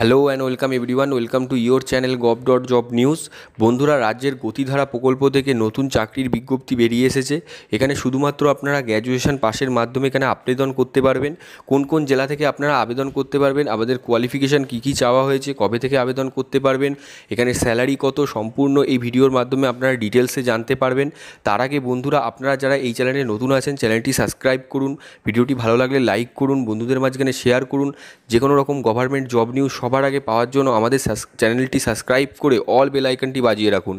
hello and welcome everyone welcome to your channel gov dot job news বন্ধুরা রাজ্যের গতিধারা প্রকল্প থেকে নতুন চাকরির বিজ্ঞপ্তি বেরিয়ে এসেছে এখানে শুধুমাত্র আপনারা গ্র্যাজুয়েশন পাশের মাধ্যমে এখানে আবেদন করতে পারবেন কোন কোন জেলা থেকে আপনারা আবেদন করতে পারবেন আমাদের কোয়ালিফিকেশান কী কী চাওয়া হয়েছে কবে থেকে আবেদন করতে পারবেন এখানে স্যালারি কত সম্পূর্ণ এই ভিডিওর মাধ্যমে আপনারা ডিটেলসে জানতে পারবেন তার আগে বন্ধুরা আপনারা যারা এই চ্যানেলে নতুন আছেন চ্যানেলটি সাবস্ক্রাইব করুন ভিডিওটি ভালো লাগলে লাইক করুন বন্ধুদের মাঝখানে শেয়ার করুন যে কোনো রকম গভর্নমেন্ট জব নিউজ সবার আগে পাওয়ার জন্য আমাদের চ্যানেলটি সাবস্ক্রাইব করে অল বেল আইকনটি বাজিয়ে রাখুন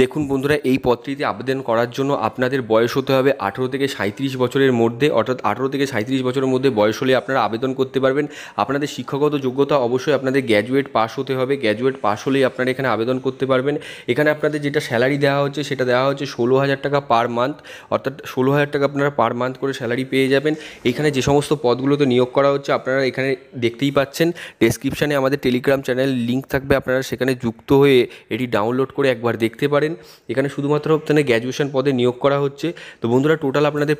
দেখুন বন্ধুরা এই পদটিতে আবেদন করার জন্য আপনাদের বয়স হতে হবে আঠেরো থেকে সাঁত্রিশ বছরের মধ্যে অর্থাৎ আঠেরো থেকে সাঁত্রিশ বছরের মধ্যে বয়স হলে আপনারা আবেদন করতে পারবেন আপনাদের শিক্ষাগত যোগ্যতা অবশ্যই আপনাদের গ্র্যাজুয়েট পাস হতে হবে গ্র্যাজুয়েট পাস হলেই আপনারা এখানে আবেদন করতে পারবেন এখানে আপনাদের যেটা স্যালারি দেওয়া হচ্ছে সেটা দেওয়া হচ্ছে ষোলো হাজার টাকা পার মান্থ অর্থাৎ ষোলো হাজার টাকা আপনারা পার মান্থ করে স্যালারি পেয়ে যাবেন এখানে যে সমস্ত পদগুলোতে নিয়োগ করা হচ্ছে আপনারা এখানে দেখতেই পাচ্ছেন ডেসক্রিপশানে আমাদের টেলিগ্রাম চ্যানেল লিঙ্ক থাকবে আপনারা সেখানে যুক্ত হয়ে এটি ডাউনলোড করে একবার দেখতে পারেন পারেন এখানে শুধুমাত্র আপনাদের গ্র্যাজুয়েশন পদে নিয়োগ করা হচ্ছে তো বন্ধুরা টোটাল আপনাদের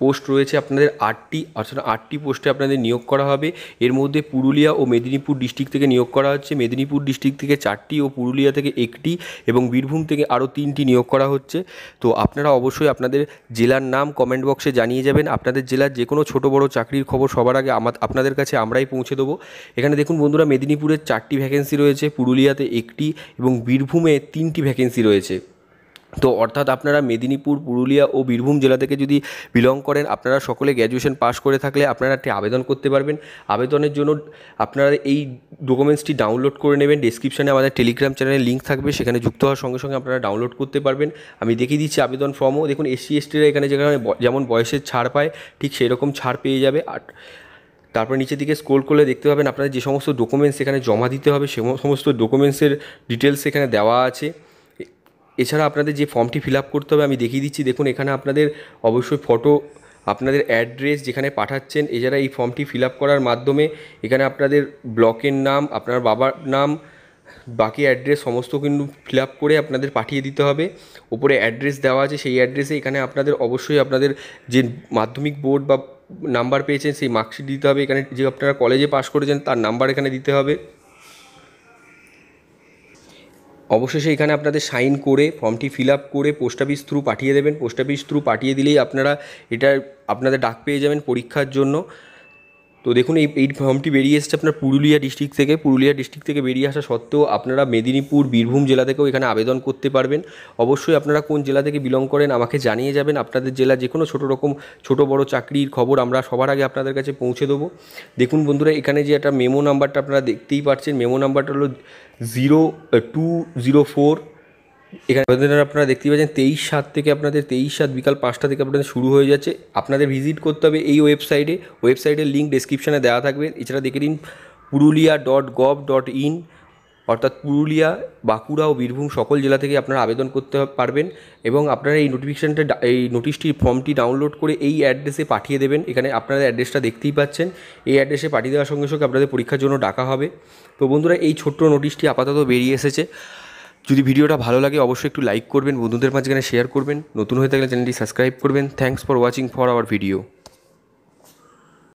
পোস্ট রয়েছে আপনাদের আটটি অর্থাৎ আটটি পোস্টে আপনাদের নিয়োগ করা হবে এর মধ্যে পুরুলিয়া ও মেদিনীপুর ডিস্ট্রিক্ট থেকে নিয়োগ করা হচ্ছে মেদিনীপুর ডিস্ট্রিক্ট থেকে চারটি ও পুরুলিয়া থেকে একটি এবং বীরভূম থেকে আরও তিনটি নিয়োগ করা হচ্ছে তো আপনারা অবশ্যই আপনাদের জেলার নাম কমেন্ট বক্সে জানিয়ে যাবেন আপনাদের জেলার যে কোনো ছোটো বড় চাকরির খবর সবার আগে আপনাদের কাছে আমরাই পৌঁছে দেবো এখানে দেখুন বন্ধুরা মেদিনীপুরের চারটি ভ্যাকেন্সি রয়েছে পুরুলিয়াতে একটি এবং বীরভূমে তিনটি ভ্যাকেন্সি রয়েছে রয়েছে তো অর্থাৎ আপনারা মেদিনীপুর পুরুলিয়া ও বীরভূম জেলা থেকে যদি বিলং করেন আপনারা সকলে গ্র্যাজুয়েশন পাস করে থাকলে আপনারা একটি আবেদন করতে পারবেন আবেদনের জন্য আপনারা এই ডকুমেন্টসটি ডাউনলোড করে নেবেন ডিসক্রিপশানে আমাদের টেলিগ্রাম চ্যানেলের লিঙ্ক থাকবে সেখানে যুক্ত হওয়ার সঙ্গে সঙ্গে আপনারা ডাউনলোড করতে পারবেন আমি দেখিয়ে দিচ্ছি আবেদন ফর্মও দেখুন এসসি এসটিরা এখানে যেখানে যেমন বয়সের ছাড় পায় ঠিক সেরকম ছাড় পেয়ে যাবে আর তারপর নিচের দিকে স্কোল করলে দেখতে পাবেন আপনারা যে সমস্ত ডকুমেন্টস এখানে জমা দিতে হবে সে সমস্ত ডকুমেন্টসের ডিটেলস এখানে দেওয়া আছে এছাড়া আপনাদের যে ফর্মটি ফিল করতে হবে আমি দেখিয়ে দিচ্ছি দেখুন এখানে আপনাদের অবশ্যই ফটো আপনাদের অ্যাড্রেস যেখানে পাঠাচ্ছেন এছাড়া এই ফর্মটি ফিল করার মাধ্যমে এখানে আপনাদের ব্লকের নাম আপনার বাবার নাম বাকি অ্যাড্রেস সমস্ত কিন্তু ফিল করে আপনাদের পাঠিয়ে দিতে হবে উপরে অ্যাড্রেস দেওয়া আছে সেই অ্যাড্রেসে এখানে আপনাদের অবশ্যই আপনাদের যে মাধ্যমিক বোর্ড বা নাম্বার পেয়েছেন সেই মার্কশিট দিতে হবে এখানে যে আপনারা কলেজে পাশ করেছেন তার নাম্বার এখানে দিতে হবে অবশেষে এখানে আপনাদের সাইন করে ফর্মটি ফিল আপ করে পোস্ট অফিস থ্রু পাঠিয়ে দেবেন পোস্ট অফিস থ্রু পাঠিয়ে দিলেই আপনারা এটা আপনাদের ডাক পেয়ে যাবেন পরীক্ষার জন্য তো দেখুন এই এই ফর্মটি বেরিয়ে এসছে আপনার পুরুলিয়া ডিস্ট্রিক্ট থেকে পুরুলিয়া ডিস্ট্রিক্ট থেকে বেরিয়ে আসা সত্ত্বেও আপনারা মেদিনীপুর বীরভূম জেলা থেকেও এখানে আবেদন করতে পারবেন অবশ্যই আপনারা কোন জেলা থেকে বিলং করেন আমাকে জানিয়ে যাবেন আপনাদের জেলা যে কোনো ছোটো রকম ছোটো বড় চাকরির খবর আমরা সবার আগে আপনাদের কাছে পৌঁছে দেবো দেখুন বন্ধুরা এখানে যে একটা মেমো নাম্বারটা আপনারা দেখতেই পাচ্ছেন মেমো নাম্বারটা হলো জিরো টু জিরো ফোর এখানে আবেদনের আপনারা দেখতে পাচ্ছেন তেইশ সাত থেকে আপনাদের তেইশ সাত বিকাল পাঁচটা থেকে আপনাদের শুরু হয়ে যাচ্ছে আপনাদের ভিজিট করতে হবে এই ওয়েবসাইটে ওয়েবসাইটের লিঙ্ক ডিসক্রিপশানে দেওয়া থাকবে এছাড়া দেখে নিন Purulia dot gov dot in অর্থাৎ পুরুলিয়া বাঁকুড়া ও বীরভূম সকল জেলা থেকে আপনারা আবেদন করতে পারবেন এবং আপনারা এই নোটিফিকেশানটা এই নোটিশটির ফর্মটি ডাউনলোড করে এই অ্যাড্রেসে পাঠিয়ে দেবেন এখানে আপনারা অ্যাড্রেসটা দেখতেই পাচ্ছেন এই অ্যাড্রেসে পাঠিয়ে দেওয়ার সঙ্গে সঙ্গে আপনাদের পরীক্ষার জন্য ডাকা হবে তো বন্ধুরা এই ছোট্ট নোটিশটি আপাতত বেরিয়ে এসেছে যদি ভিডিওটা ভালো লাগে অবশ্যই একটু লাইক করবেন বন্ধুদের মাঝখানে শেয়ার করবেন নতুন হয়ে থাকলে চ্যানেলটি সাবস্ক্রাইব করবেন thanks for watching for our video